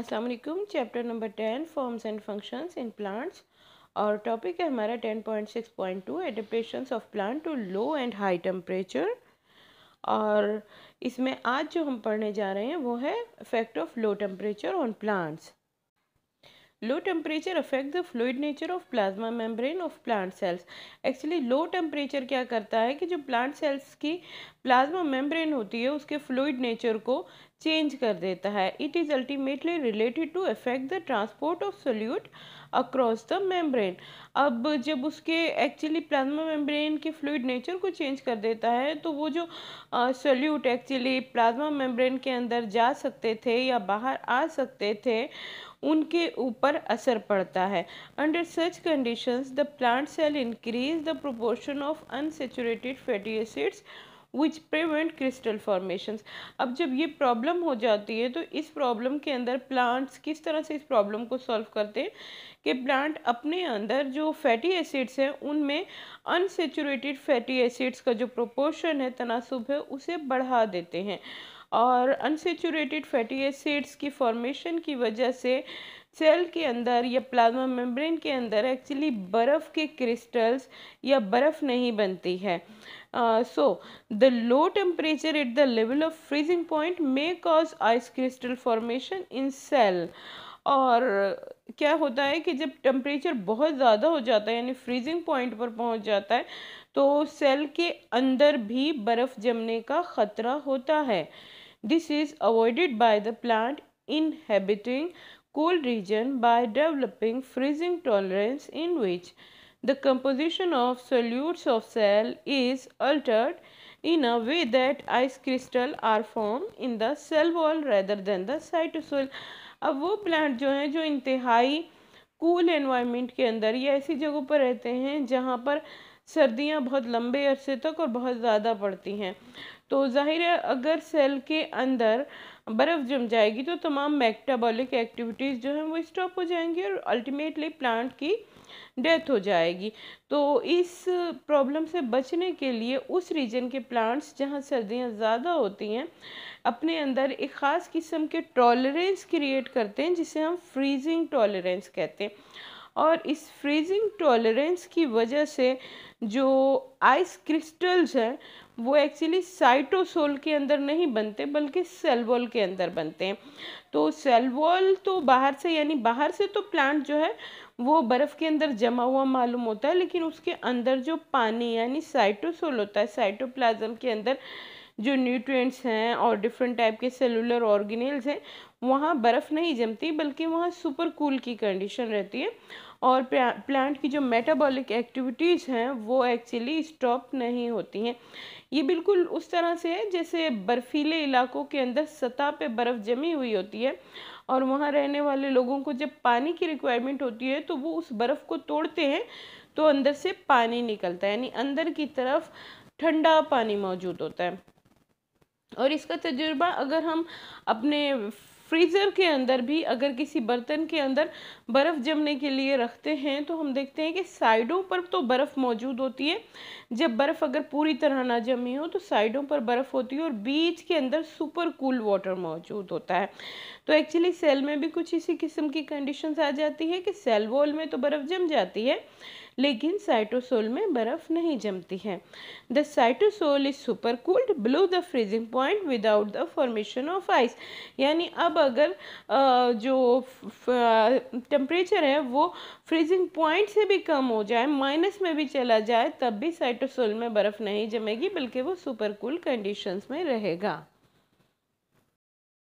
Aslam chapter number ten forms and functions in plants और topic है हमारा ten point six point two adaptation of plan to low and high temperature और इसमें आज जो हम पढ़ने जा रहे हैं वो है effect of low temperature on plants low temperature affect the fluid nature of plasma membrane of plant cells actually low temperature क्या करता है कि जो plant cells की plasma membrane होती है उसके fluid nature को change कर देता है it is ultimately related to affect the transport of solute across the membrane अब जब उसके एक्चुअली प्लाज्मा मेम्ब्रेन के फ्लूड नेचर को चेंज कर देता है तो वो जो सल्यूट एक्चुअली प्लाज्मा मेम्ब्रेन के अंदर जा सकते थे या बाहर आ सकते थे उनके ऊपर असर पड़ता है under such conditions the plant cell increase the proportion of unsaturated fatty acids which prevent crystal formations अब जब ये प्रॉब्लम हो जाती है तो इस प्रॉब्लम के अंदर प्लांट्स किस तरह से इस प्रॉब्लम को सॉल्व करते हैं कि प्लांट अपने अंदर जो फैटी एसिड्स हैं उनमें अनसेचुरेटेड फैटी एसिड्स का जो प्रोपोर्शन है तनासुब है उसे बढ़ा देते हैं और अनसेचूरेटेड फैटी एसिड्स की फॉर्मेशन की वजह से सेल के अंदर या प्लाज्मा मेम्ब्रेन के अंदर एक्चुअली बर्फ़ के क्रिस्टल्स या बर्फ़ नहीं बनती है so the low temperature at the level of freezing point may cause ice crystal formation in cell और क्या होता है कि जब टेम्परेचर बहुत ज़्यादा हो जाता है यानी फ्रीजिंग पॉइंट पर पहुंच जाता है तो सेल के अंदर भी बर्फ़ जमने का ख़तरा होता है This is avoided by the plant inhabiting cool region by developing freezing tolerance in which the composition of solutes of cell is altered in a way that ice crystal are formed in the cell wall rather than the cytosol अब वो plant जो हैं जो इंतहाई cool environment के अंदर या ऐसी जगहों पर रहते हैं जहाँ पर सर्दियाँ बहुत लंबे अरसे तक और बहुत ज़्यादा पड़ती हैं तो ज़ाहिर है अगर सेल के अंदर बर्फ़ जम जाएगी तो तमाम मेटाबॉलिक एक्टिविटीज़ जो हैं वो स्टॉप हो जाएंगी और अल्टीमेटली प्लांट की डेथ हो जाएगी तो इस प्रॉब्लम से बचने के लिए उस रीजन के प्लांट्स जहाँ सर्दियाँ ज़्यादा होती हैं अपने अंदर एक ख़ास किस्म के टॉलरेंस क्रिएट करते हैं जिसे हम फ्रीजिंग टॉलरेंस कहते हैं और इस फ्रीजिंग टॉलरेंस की वजह से जो आइस क्रिस्टल्स हैं वो एक्चुअली साइटोसोल के अंदर नहीं बनते बल्कि सेलवॉल के अंदर बनते हैं तो सेलवॉल तो बाहर से यानी बाहर से तो प्लांट जो है वो बर्फ़ के अंदर जमा हुआ मालूम होता है लेकिन उसके अंदर जो पानी यानी साइटोसोल होता है साइटोप्लाज्म के अंदर जो न्यूट्रिएंट्स हैं और डिफरेंट टाइप के सेलुलर ऑर्गेनेल्स हैं वहाँ बर्फ़ नहीं जमती बल्कि वहाँ सुपर कूल की कंडीशन रहती है और प्लांट की जो मेटाबॉलिक एक्टिविटीज़ हैं वो एक्चुअली स्टॉप नहीं होती हैं ये बिल्कुल उस तरह से है जैसे बर्फीले इलाकों के अंदर सतह पे बर्फ़ जमी हुई होती है और वहाँ रहने वाले लोगों को जब पानी की रिक्वायरमेंट होती है तो वो उस बर्फ़ को तोड़ते हैं तो अंदर से पानी निकलता है यानी अंदर की तरफ ठंडा पानी मौजूद होता है और इसका तजुर्बा अगर हम अपने फ्रीज़र के अंदर भी अगर किसी बर्तन के अंदर बर्फ़ जमने के लिए रखते हैं तो हम देखते हैं कि साइडों पर तो बर्फ़ मौजूद होती है जब बर्फ़ अगर पूरी तरह ना जमी हो तो साइडों पर बर्फ़ होती है और बीच के अंदर सुपर कूल वाटर मौजूद होता है तो एक्चुअली सेल में भी कुछ इसी किस्म की कंडीशंस आ जाती है कि सेल वॉल में तो बर्फ़ जम जाती है लेकिन साइटोसोल में बर्फ नहीं जमती है the cytosol is super cooled below the freezing point without the formation of ice यानी अब अगर जो टेम्परेचर है वो फ्रीजिंग पॉइंट से भी कम हो जाए माइनस में भी चला जाए तब भी साइटोसोल में बर्फ़ नहीं जमेगी बल्कि वो सुपर कूल कंडीशंस में रहेगा